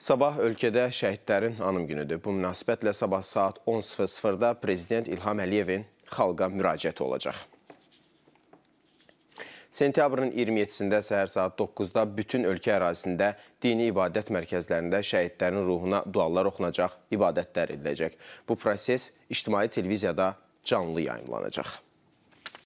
Sabah ölkədə şəhidlərin anım günüdür. Bu münasibətlə sabah saat 10.00-da Prezident İlham Əliyevin xalqa müraciəti olacaq. Sentyabrın 27-də səhər saat 9-da bütün ölkə ərazisində dini ibadət mərkəzlərində şəhidlərin ruhuna duallar oxunacaq, ibadətlər ediləcək. Bu proses ictimai televiziyada canlı yayınlanacaq.